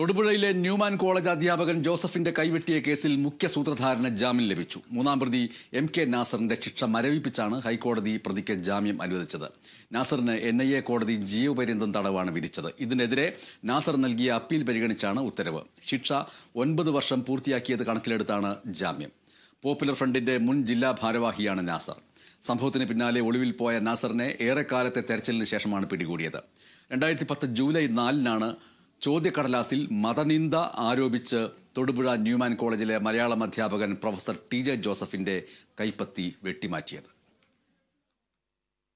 തൊടുപുഴയിലെ Newman college അധ്യാപകൻ ജോസഫിന്റെ കൈവെട്ടിയ കേസിൽ മുഖ്യ സൂത്രധാരന് ജാമ്യം ലഭിച്ചു മൂന്നാം പ്രതി എം കെ നാസറിന്റെ ശിക്ഷ മരവിപ്പിച്ചാണ് ഹൈക്കോടതി പ്രതിക്ക് ജാമ്യം അനുവദിച്ചത് നാസറിന് എൻ ഐ എ കോടതി ജീവപര്യന്തം തടവാണ് വിധിച്ചത് ഇതിനെതിരെ നാസർ നൽകിയ അപ്പീൽ പരിഗണിച്ചാണ് ഉത്തരവ് ശിക്ഷ ഒൻപത് വർഷം പൂർത്തിയാക്കിയത് കണക്കിലെടുത്താണ് ജാമ്യം പോപ്പുലർ ഫ്രണ്ടിന്റെ മുൻ ജില്ലാ ഭാരവാഹിയാണ് നാസർ സംഭവത്തിന് പിന്നാലെ ഒളിവിൽ പോയ നാസറിനെ ഏറെക്കാലത്തെ തെരച്ചിലിന് ശേഷമാണ് പിടികൂടിയത് രണ്ടായിരത്തി പത്ത് ജൂലൈ നാലിനാണ് ചോദ്യക്കടലാസിൽ മതനിന്ദ ആരോപിച്ച് തൊടുപുഴ ന്യൂമാൻ കോളേജിലെ മലയാളം അധ്യാപകൻ പ്രൊഫസർ ടി ജെ ജോസഫിന്റെ കൈപ്പത്തി വെട്ടിമാറ്റിയത്